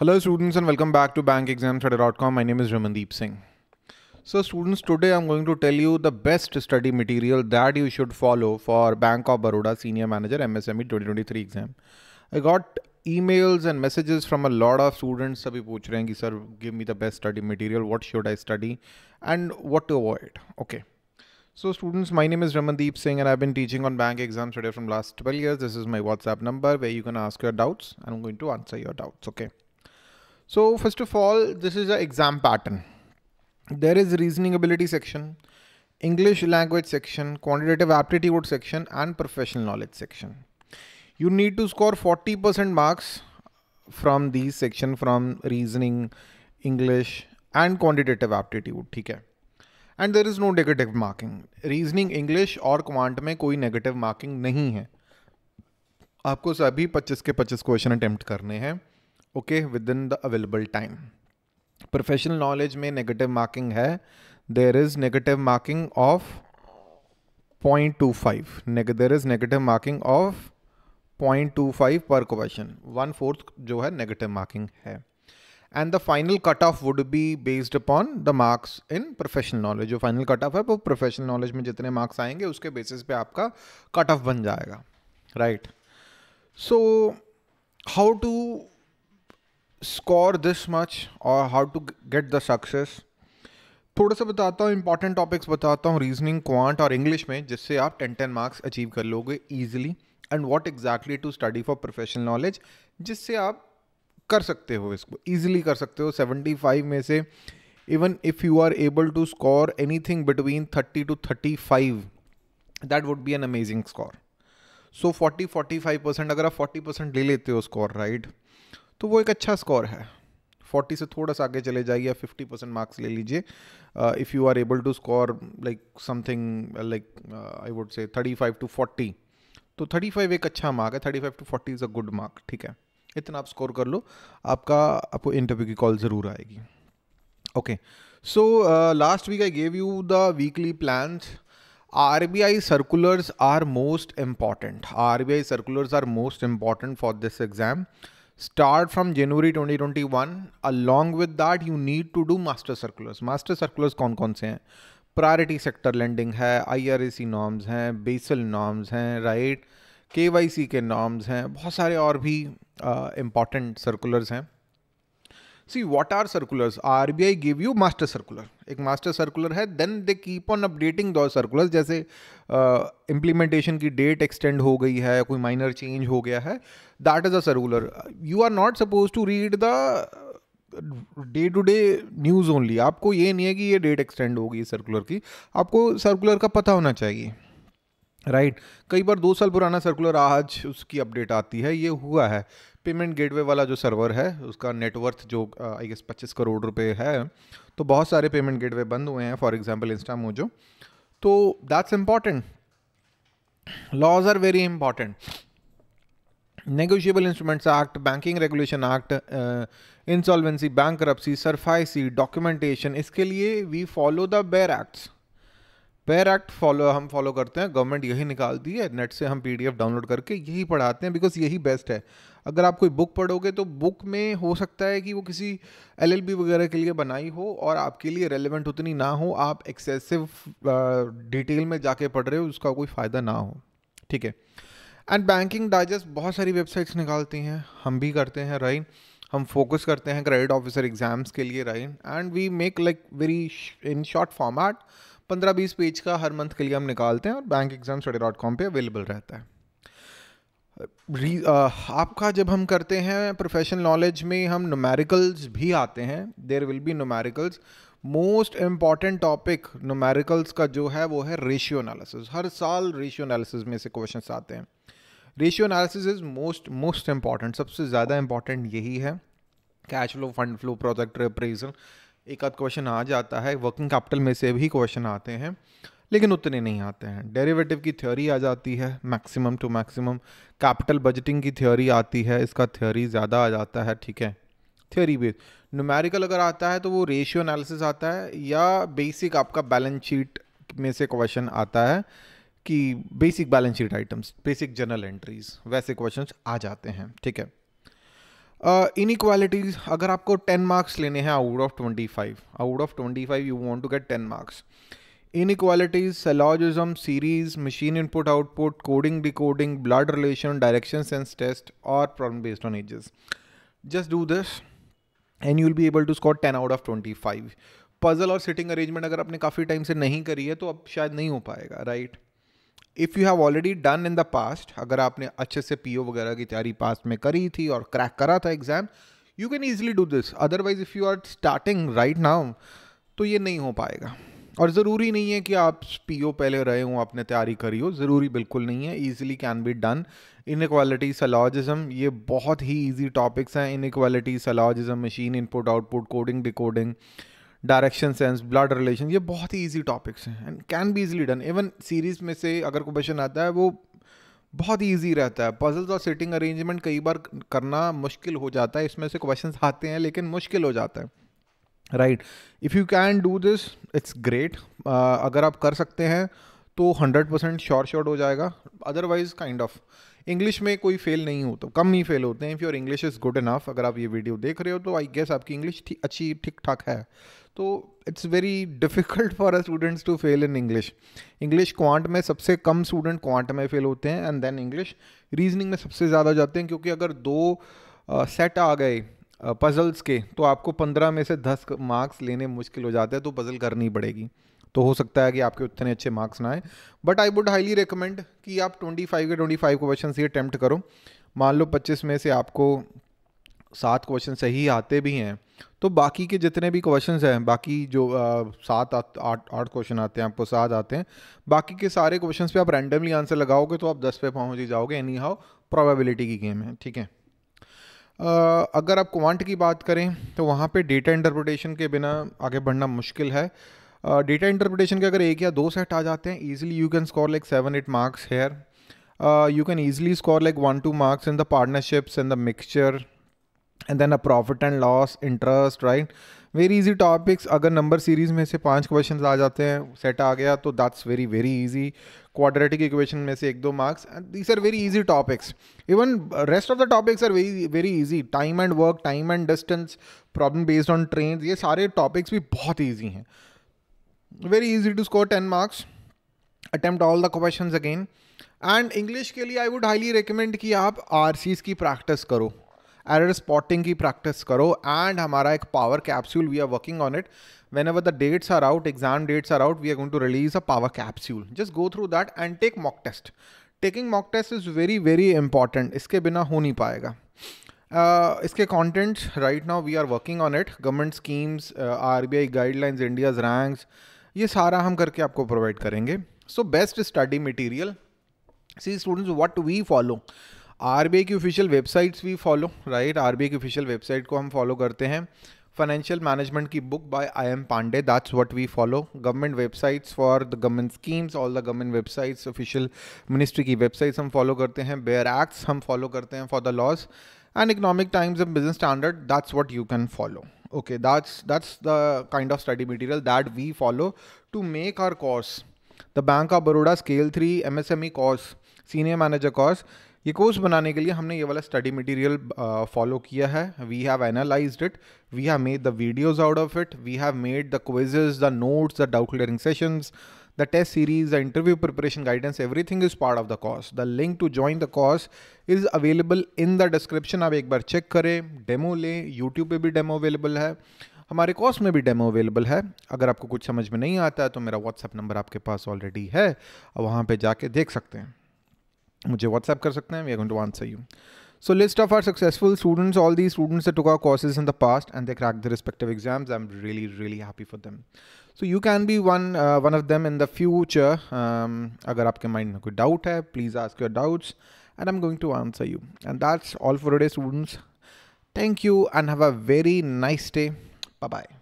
Hello students and welcome back to bankexamstudy.com. My name is Ramandeep Singh. So students, today I'm going to tell you the best study material that you should follow for Bank of Baroda Senior Manager MSME 2023 exam. I got emails and messages from a lot of students सभी पूछ रहे हैं Sir, give me the best study material, what should I study and what to avoid. Okay. So students, my name is Ramandeep Singh and I've been teaching on bank exams today from last 12 years. This is my WhatsApp number where you can ask your doubts and I'm going to answer your doubts. Okay. So first of all, this is an exam pattern. There is reasoning ability section, English language section, quantitative aptitude section and professional knowledge section. You need to score 40% marks from these section from reasoning, English and quantitative aptitude. theek hai and there is no negative marking reasoning english or quant mein koi negative marking nahi hai aapko sabhi 25 ke 25 question attempt karne hain okay within the available time professional knowledge में negative marking है there is negative marking of point two five there is negative marking of point two five पर question one fourth जो है negative marking है and the final cut off would be based upon the marks in professional knowledge जो final cut off है वो professional knowledge में जितने marks आएंगे उसके बेसिस पे आपका कट ऑफ बन जाएगा right so how to score this much और how to get the success थोड़ा सा बताता हूँ इंपॉर्टेंट टॉपिक्स बताता हूँ रीजनिंग क्वांट और इंग्लिश में जिससे आप टेन टेन मार्क्स अचीव कर लोगे easily and what exactly to study for professional knowledge जिससे आप कर सकते हो इसको ईजिली कर सकते हो सेवेंटी फाइव में से even if you are able to score anything between thirty to thirty five that would be an amazing score so forty forty five percent अगर आप फोर्टी परसेंट ले लेते हो स्कोर राइट तो वो एक अच्छा स्कोर है फोर्टी से थोड़ा सा आगे चले जाइए फिफ्टी परसेंट मार्क्स ले लीजिए if you are able to score like something like I would say thirty five to forty तो थर्टी फाइव एक अच्छा मार्क है thirty five to forty is a good mark ठीक है इतना आप स्कोर कर लो आपका आपको इंटरव्यू की कॉल ज़रूर आएगी okay so last week I gave you the weekly plan R B I circulars are most important R B I circulars are most important for this exam start from January 2021 along with that you need to do master circulars master circulars कौन कौन से हैं priority sector lending है IRAC norms हैं Basel norms हैं right सी के norms हैं बहुत सारे और भी इम्पॉर्टेंट uh, सर्कुलर्स हैं see what are circular R B I give you master circular एक मास्टर सर्कुलर है then they keep on updating दो सर्कुलर जैसे इम्प्लीमेंटेशन uh, की डेट एक्सटेंड हो गई है कोई माइनर चेंज हो गया है that is a circular you are not suppose to read the day to day news only आपको ये नहीं है कि ये डेट एक्सटेंड होगी सर्कुलर की आपको सर्कुलर का पता होना चाहिए राइट right. कई बार दो साल पुराना सर्कुलर आज उसकी अपडेट आती है ये हुआ है पेमेंट गेटवे वाला जो सर्वर है उसका नेटवर्थ जो आई गेस पच्चीस करोड़ रुपए है तो बहुत सारे पेमेंट गेटवे बंद हुए हैं फॉर एग्जांपल इंस्टा मोजो तो that's important laws are very important negotiable instruments act banking regulation act insolvency bankruptcy SARFAESI documentation इसके लिए we follow the bare acts bare act follow हम follow करते हैं government यही निकालती है net से हम पीडीएफ डाउनलोड करके यही पढ़ाते हैं बिकॉज यही बेस्ट है अगर आप कोई बुक पढ़ोगे तो बुक में हो सकता है कि वो किसी एलएलबी वगैरह के लिए बनाई हो और आपके लिए रेलिवेंट उतनी ना हो आप एक्सेसिव डिटेल में जाके पढ़ रहे हो उसका कोई फ़ायदा ना हो ठीक है एंड बैंकिंग डाइजेस्ट बहुत सारी वेबसाइट्स निकालती हैं हम भी करते हैं राइट हम फोकस करते हैं क्रेडिट ऑफिसर एग्जाम्स के लिए right and we make like very in short format पंद्रह बीस पेज का हर मंथ के लिए हम निकालते हैं और bank exam study dot com पर अवेलेबल रहता है री आपका जब हम करते हैं प्रोफेशनल नॉलेज में हम नुमेरिकल्स भी आते हैं there will be numericals most important topic numericals का जो है वो है रेशियो एनालिसिस हर साल रेशियो एनालिसिस में से क्वेश्चन आते हैं ratio analysis is most most important सबसे ज़्यादा इम्पॉर्टेंट यही है cash flow fund flow project appraisal एक आध क्वेश्चन आ जाता है वर्किंग कैपिटल में से भी क्वेश्चन आते हैं लेकिन उतने नहीं आते हैं डेरिवेटिव की थ्योरी आ जाती है maximum to maximum capital budgeting की थ्योरी आती है इसका थ्योरी ज़्यादा आ जाता है ठीक है थ्योरी बेस न्यूमेरिकल अगर आता है तो वो रेशियो एनालिसिस आता है या बेसिक आपका बैलेंस शीट में से क्वेश्चन आता है कि basic balance sheet items basic journal entries वैसे क्वेश्चन आ जाते हैं ठीक है इनक्वालिटीज uh, अगर आपको टेन मार्क्स लेने हैं out of twenty five out of twenty five you want to get ten marks inequalities syllogism series machine input output coding decoding blood relation direction sense test और problem based on ages just do this and you will be able to score ten out of twenty five puzzle और sitting arrangement अगर आपने काफ़ी time से नहीं करी है तो अब शायद नहीं हो पाएगा right right? If you have already done in the past अगर आपने अच्छे से पीओ वगैरह की तैयारी पास्ट में करी थी और क्रैक करा था exam you can easily do this otherwise if you are starting right now तो ये नहीं हो पाएगा और ज़रूरी नहीं है कि आप पी ओ पहले रहे हों आपने तैयारी करी हो ज़रूरी बिल्कुल नहीं है easily can be done inequality syllogism ये बहुत ही ईजी टॉपिक्स हैं inequality syllogism machine input output coding decoding direction sense blood relation ये बहुत ही ईजी टॉपिक्स हैं एंड कैन भी ईजिली डन इवन सीरीज़ में से अगर कोई क्वेश्चन आता है वो बहुत ईजी रहता है पजल्स और सिटिंग अरेंजमेंट कई बार करना मुश्किल हो जाता है इसमें से क्वेश्चन आते हैं लेकिन मुश्किल हो जाता है right if you can do this it's great अगर आप कर सकते हैं तो हंड्रेड परसेंट श्योर शॉर्ट हो जाएगा अदरवाइज काइंड ऑफ इंग्लिश में कोई फेल नहीं होता तो कम ही फेल होते हैं if your English is good enough अगर आप ये वीडियो देख रहे हो तो आई गेस आपकी इंग्लिश अच्छी ठीक ठाक है तो it's very difficult for a students to fail in English English quant में सबसे कम स्टूडेंट क्वांट में फेल होते हैं एंड देन इंग्लिश रीजनिंग में सबसे ज़्यादा जाते हैं क्योंकि अगर दो सेट uh, आ गए पज़ल्स uh, के तो आपको पंद्रह में से दस मार्क्स लेने मुश्किल हो जाते हैं तो पज़ल करनी पड़ेगी तो हो सकता है कि आपके उतने अच्छे मार्क्स ना आए but I would highly recommend कि आप 25 के 25 क्वेश्चन ही अटैम्प्ट करो मान लो 25 में से आपको सात क्वेश्चन सही आते भी हैं तो बाकी के जितने भी क्वेश्चन हैं बाकी जो सात आठ आठ क्वेश्चन आते हैं आपको सात आते हैं बाकी के सारे क्वेश्चन पे आप रैंडमली आंसर लगाओगे तो आप दस पे पहुंच ही जाओगे एनी हाउ प्रोबेबिलिटी की गेम है ठीक है Uh, अगर आप क्वांट की बात करें तो वहाँ पे डेटा इंटरप्रिटेशन के बिना आगे बढ़ना मुश्किल है डेटा uh, इंटरप्रिटेशन के अगर एक या दो सेट आ जाते हैं easily you can score like seven eight marks here you can easily score like one two marks in the partnerships in the mixture and then a profit and loss interest right very easy topics अगर number series में से पांच question आ जाते हैं set आ गया तो that's very very easy quadratic equation में से एक दो marks these are very easy topics even rest of the topics are very very easy time and work time and distance problem based on train ये सारे topics भी बहुत easy हैं very easy to score ten marks attempt all the question again and English के लिए आई would highly recommend कि आप are की प्रैक्टिस करो एरर स्पॉटिंग की प्रैक्टिस करो एंड हमारा एक power capsule we are working on it whenever the dates are out exam dates are out we are going to release a power capsule just go through that and take mock test taking mock test is very very important इसके बिना हो नहीं पाएगा Uh, इसके content right now we are working on it government schemes are B I guidelines India's ranks ये सारा हम करके आपको प्रोवाइड करेंगे so best study material see students what we follow are की official websites we follow right are की official website को हम फॉलो करते हैं फाइनेंशियल मैनेजमेंट की book by I M Pandey that's what we follow government websites for the government schemes all the government websites official ministry की websites हम follow करते हैं बेयर एक्ट्स हम फॉलो करते हैं for the laws and Economic Times and Business Standard that's what you can follow okay that's that's the kind of study material that we follow to make our course the bank of baroda scale 3 msme course senior manager course ये course बनाने के लिए हमने ये वाला study material follow किया है we have analyse it we have made the videos out of it we have made the quizzes the notes the doubt clearing sessions the test series, the interview preparation guidance, everything is part of the course. The link to join the course is available in the description. आप एक बार check करें demo लें YouTube पे भी demo available है हमारे course में भी डेमो अवेलेबल है अगर आपको कुछ समझ में नहीं आता है तो मेरा व्हाट्सअप नंबर आपके पास ऑलरेडी है और वहाँ पर जाके देख सकते हैं मुझे व्हाट्सअप कर सकते हैं we are going to answer you So list of our successful students, all these students that took our courses in the past and they cracked the respective exams. I'm really, really happy for them. So you can be one one of them in the future अगर आपके mind में कोई doubt है please ask your doubts and I am going to answer you and that's all for day students thank you and have a very nice day bye bye